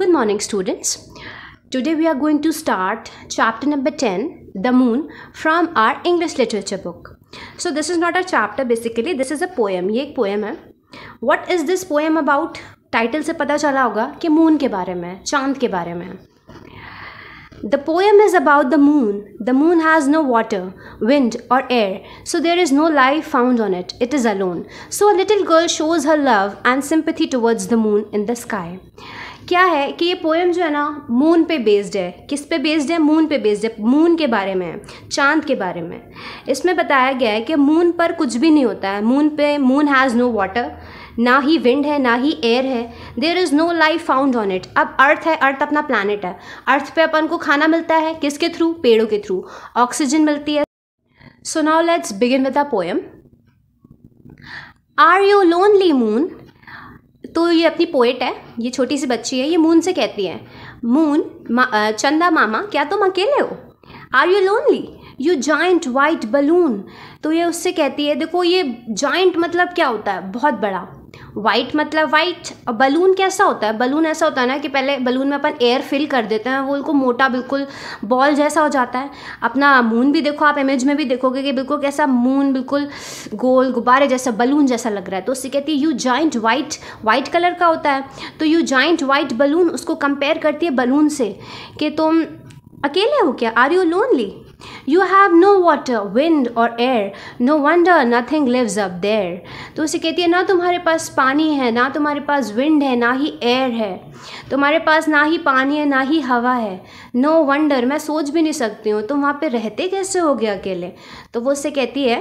Good morning students. Today we are going to start chapter number 10, The Moon from our English literature book. So this is not a chapter basically, this is a poem. ये ek poem hai. What is this poem about? Title se pata चला होगा कि moon ke बारे mein, chand ke बारे mein. The poem is about the moon. The moon has no water, wind, or air, so there is no life found on it. It is alone. So a little girl shows her love and sympathy towards the moon in the sky. क्या है कि ये poem जो है ना moon पे based है किस पे बेस्ड है मून पे बेस्ड है मून के बारे में है चांद के बारे में इसमें बताया गया है कि मून पर कुछ भी नहीं होता है मून पे मून हैज़ नो वाटर ना ही विंड है ना ही एयर है there is no life found on it अब अर्थ है अर्थ अपना प्लानट है अर्थ पे अपन को खाना मिलता है किसके थ्रू पेड़ों के थ्रू ऑक्सीजन मिलती है so now let's begin with a poem are you lonely moon तो ये अपनी पोएट है ये छोटी सी बच्ची है ये मून से कहती है मून मा, चंदा मामा क्या तुम अकेले हो are you lonely you giant white balloon तो ये उससे कहती है देखो ये जॉइंट मतलब क्या होता है बहुत बड़ा वाइट मतलब वाइट बलून कैसा होता है बलून ऐसा होता है ना कि पहले बलून में अपन एयर फिल कर देते हैं वो उनको मोटा बिल्कुल बॉल जैसा हो जाता है अपना मून भी देखो आप इमेज में भी देखोगे कि बिल्कुल कैसा मून बिल्कुल गोल गुब्बारे जैसा बलून जैसा लग रहा है तो उससे कहती है you giant white white colour का होता है तो यू जॉइंट वाइट बलून उसको कंपेयर करती है बलून से कि तुम अकेले हो क्या are you lonely you have no water wind और air no wonder nothing lives up there तो उसे कहती है ना तुम्हारे पास पानी है ना तुम्हारे पास विंड है ना ही एयर है तुम्हारे पास ना ही पानी है ना ही हवा है नो no वंडर मैं सोच भी नहीं सकती हूँ तुम वहाँ पे रहते कैसे हो गए अकेले तो वो उससे कहती है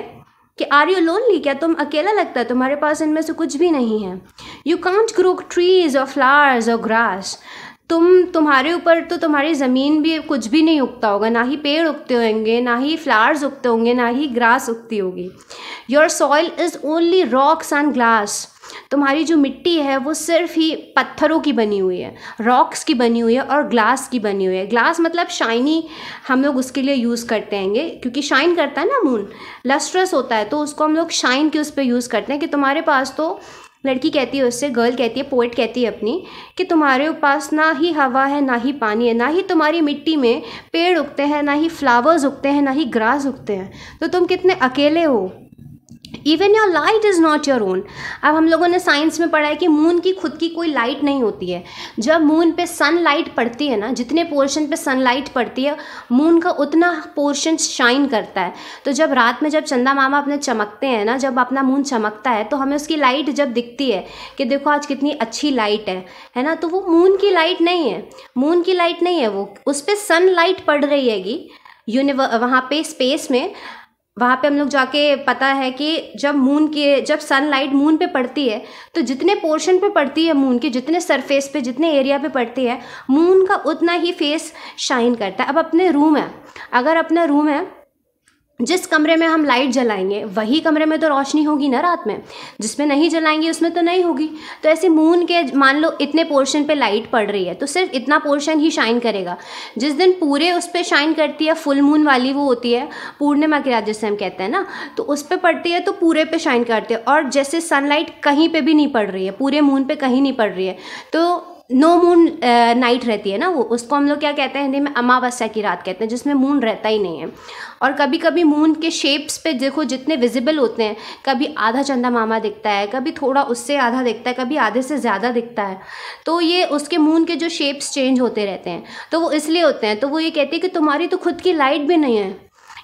कि आर यू लोनली क्या तुम अकेला लगता है तुम्हारे पास इनमें से कुछ भी नहीं है यू कॉन्ट ग्रो ट्रीज और फ्लावर्स और ग्रास तुम तुम्हारे ऊपर तो तुम्हारी ज़मीन भी कुछ भी नहीं उगता होगा ना ही पेड़ उगते होंगे ना ही फ्लावर्स उगते होंगे ना ही ग्रास उगती होगी your soil is only rocks and glass तुम्हारी जो मिट्टी है वो सिर्फ ही पत्थरों की बनी हुई है रॉक्स की बनी हुई है और ग्लास की बनी हुई है ग्लास मतलब शाइनी हम लोग उसके लिए यूज़ करते हैं क्योंकि शाइन करता है ना मून लस्ट्रस होता है तो उसको हम लोग शाइन के उस पर यूज़ करते हैं कि तुम्हारे पास तो लड़की कहती है उससे गर्ल कहती है पोइट कहती है अपनी कि तुम्हारे पास ना ही हवा है ना ही पानी है ना ही तुम्हारी मिट्टी में पेड़ उगते हैं ना ही फ्लावर्स उगते हैं ना ही ग्रास उगते हैं तो तुम कितने अकेले हो even your light is not your own अब हम लोगों ने साइंस में पढ़ा है कि मून की खुद की कोई लाइट नहीं होती है जब मून पे सन लाइट पड़ती है ना जितने पोर्शन पे सन लाइट पड़ती है मून का उतना पोर्शन शाइन करता है तो जब रात में जब चंदा मामा अपने चमकते हैं ना जब अपना मून चमकता है तो हमें उसकी लाइट जब दिखती है कि देखो आज कितनी अच्छी लाइट है है ना तो वो मून की लाइट नहीं है मून की लाइट नहीं है वो उस पर सन लाइट पड़ रही हैगी यूनिवर्स वहाँ पे स्पेस में वहाँ पे हम लोग जाके पता है कि जब मून के जब सनलाइट मून पे पड़ती है तो जितने पोर्शन पे पड़ती है मून के जितने सरफेस पे जितने एरिया पे पड़ती है मून का उतना ही फेस शाइन करता है अब अपने रूम है अगर अपना रूम है जिस कमरे में हम लाइट जलाएंगे वही कमरे में तो रोशनी होगी ना रात में जिसमें नहीं जलाएंगे उसमें तो नहीं होगी तो ऐसे मून के मान लो इतने पोर्शन पे लाइट पड़ रही है तो सिर्फ इतना पोर्शन ही शाइन करेगा जिस दिन पूरे उस पर शाइन करती है फुल मून वाली वो होती है पूर्णिमा की रात जैसे हम कहते हैं ना तो उस पर पड़ती है तो पूरे पर शाइन करती है और जैसे सनलाइट कहीं पर भी नहीं पड़ रही है पूरे मून पर कहीं नहीं पड़ रही है तो नो मून नाइट रहती है ना वो उसको हम लोग क्या कहते हैं हिंदी में अमावस्या की रात कहते हैं जिसमें मून रहता ही नहीं है और कभी कभी मून के शेप्स पे देखो जितने विजिबल होते हैं कभी आधा चंदा मामा दिखता है कभी थोड़ा उससे आधा दिखता है कभी आधे से ज़्यादा दिखता है तो ये उसके मून के जो शेप्स चेंज होते रहते हैं तो वो इसलिए होते हैं तो वो ये कहती है कि तुम्हारी तो खुद की लाइट भी नहीं है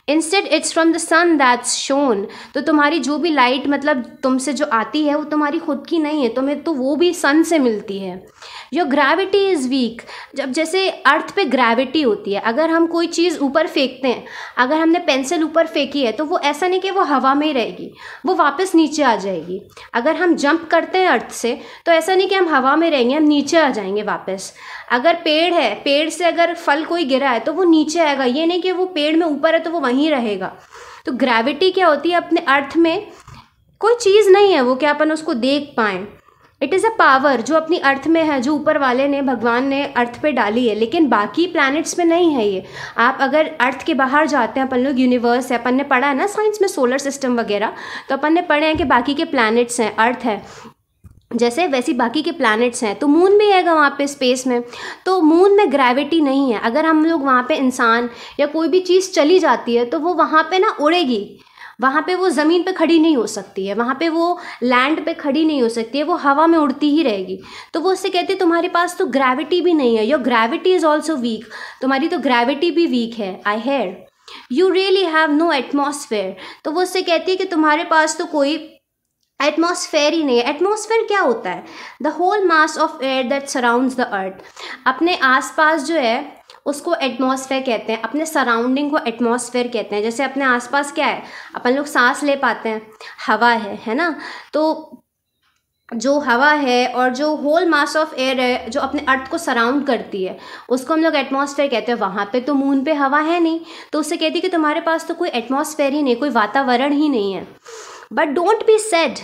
instead it's from the sun that's shone तो तुम्हारी जो भी लाइट मतलब तुमसे जो आती है वो तुम्हारी खुद की नहीं है तुम्हें तो वो भी सन से मिलती है जो ग्रेविटी इज़ वीक जब जैसे अर्थ पे ग्रेविटी होती है अगर हम कोई चीज़ ऊपर फेंकते हैं अगर हमने पेंसिल ऊपर फेंकी है तो वो ऐसा नहीं कि वो हवा में ही रहेगी वो वापस नीचे आ जाएगी अगर हम जंप करते हैं अर्थ से तो ऐसा नहीं कि हम हवा में रहेंगे हम नीचे आ जाएंगे वापस अगर पेड़ है पेड़ से अगर फल कोई गिरा है तो वो नीचे आएगा ये नहीं कि वो पेड़ में ऊपर है तो वो वहीं रहेगा तो ग्रेविटी क्या होती है अपने अर्थ में कोई चीज़ नहीं है वो क्या अपन उसको देख पाएँ इट इज़ अ पावर जो अपनी अर्थ में है जो ऊपर वाले ने भगवान ने अर्थ पे डाली है लेकिन बाकी प्लैनेट्स में नहीं है ये आप अगर अर्थ के बाहर जाते हैं अपन लोग यूनिवर्स है अपन ने पढ़ा है ना साइंस में सोलर सिस्टम वगैरह तो अपन ने पढ़े हैं कि बाकी के प्लैनेट्स हैं अर्थ है जैसे वैसी बाकी के प्लैनेट्स हैं तो मून भी आएगा वहाँ पे स्पेस में तो मून में ग्रेविटी नहीं है अगर हम लोग वहाँ पे इंसान या कोई भी चीज़ चली जाती है तो वो वहाँ पे ना उड़ेगी वहाँ पे वो ज़मीन पे खड़ी नहीं हो सकती है वहाँ पे वो लैंड पे खड़ी नहीं हो सकती है वो हवा में उड़ती ही रहेगी तो वो उससे कहते तुम्हारे पास तो ग्रेविटी भी नहीं है your gravity is also weak तुम्हारी तो ग्रेविटी भी वीक है I hear you really have no atmosphere तो वो उससे कहती है कि तुम्हारे पास तो कोई एटमोसफेयर ही नहीं है एटमोसफेयर क्या होता है the whole mass of air that surrounds the earth अपने आसपास जो है उसको एटमॉस्फेयर कहते हैं अपने सराउंडिंग को एटमॉस्फेयर कहते हैं जैसे अपने आसपास क्या है अपन लोग सांस ले पाते हैं हवा है है ना तो जो हवा है और जो होल मास ऑफ एयर है जो अपने अर्थ को सराउंड करती है उसको हम लोग एटमॉस्फेयर कहते हैं वहाँ पे तो मून पे हवा है नहीं तो उससे कहती है कि तुम्हारे पास तो कोई एटमॉस्फेयर ही नहीं कोई वातावरण ही नहीं है बट डोंट बी सेड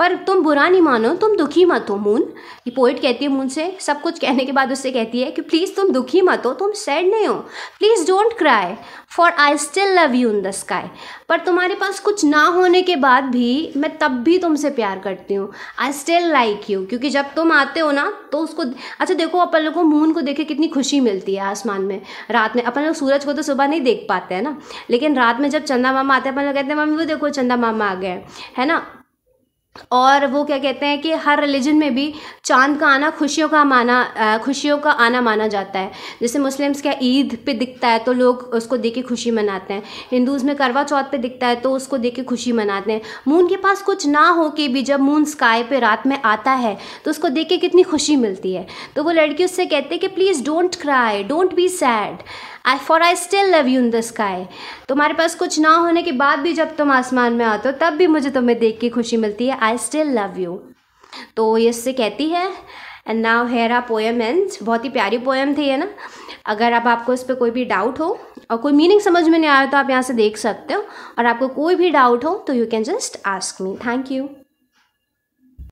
पर तुम बुरा नहीं मानो तुम दुखी मत हो मून ये पोइट कहती है मून से सब कुछ कहने के बाद उससे कहती है कि प्लीज़ तुम दुखी मत हो तुम सैड नहीं हो please don't cry for I still love you in the sky पर तुम्हारे पास कुछ ना होने के बाद भी मैं तब भी तुमसे प्यार करती हूँ आई स्टिल लाइक यू क्योंकि जब तुम आते हो ना तो उसको अच्छा देखो अपन लोग को मून को देखे कितनी खुशी मिलती है आसमान में रात में अपन लोग सूरज को तो सुबह नहीं देख पाते हैं ना लेकिन रात में जब चंदा मामा आते हैं अपन लोग कहते हैं मम्मी वो देखो चंदा मामा आ गए है ना और वो क्या कहते हैं कि हर रिलीजन में भी चांद का आना खुशियों का माना खुशियों का आना माना जाता है जैसे मुस्लिम्स क्या ईद पे दिखता है तो लोग उसको देख के खुशी मनाते हैं हिंदूज़ में करवा चौथ पे दिखता है तो उसको देख के खुशी मनाते हैं मून के पास कुछ ना हो के भी जब मून स्काई पे रात में आता है तो उसको देख के कितनी खुशी मिलती है तो वो लड़की उससे कहते हैं कि please don't cry don't be sad I for I still love you in the sky तुम्हारे पास कुछ ना होने के बाद भी जब तुम आसमान में आते हो तब भी मुझे तुम्हें देख के खुशी मिलती है आई स्टिल लव यू तो ये इससे कहती है and now here a poem and बहुत ही प्यारी पोएम थी है ना अगर आप आपको इस पर कोई भी डाउट हो और कोई मीनिंग समझ में नहीं आया तो आप यहाँ से देख सकते हो और आपको कोई भी डाउट हो तो you can just ask me thank you